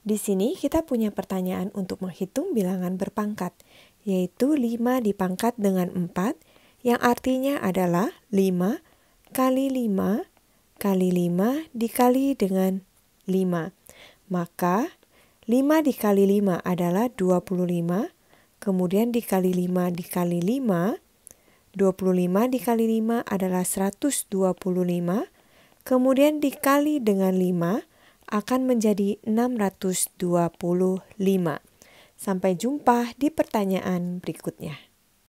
Di sini kita punya pertanyaan untuk menghitung bilangan berpangkat, yaitu 5 dipangkat dengan 4, yang artinya adalah 5 kali 5 kali 5 dikali dengan 5. Maka 5 dikali 5 adalah 25, kemudian dikali 5 dikali 5, 25 dikali 5 adalah 125, kemudian dikali dengan 5, akan menjadi 625. Sampai jumpa di pertanyaan berikutnya.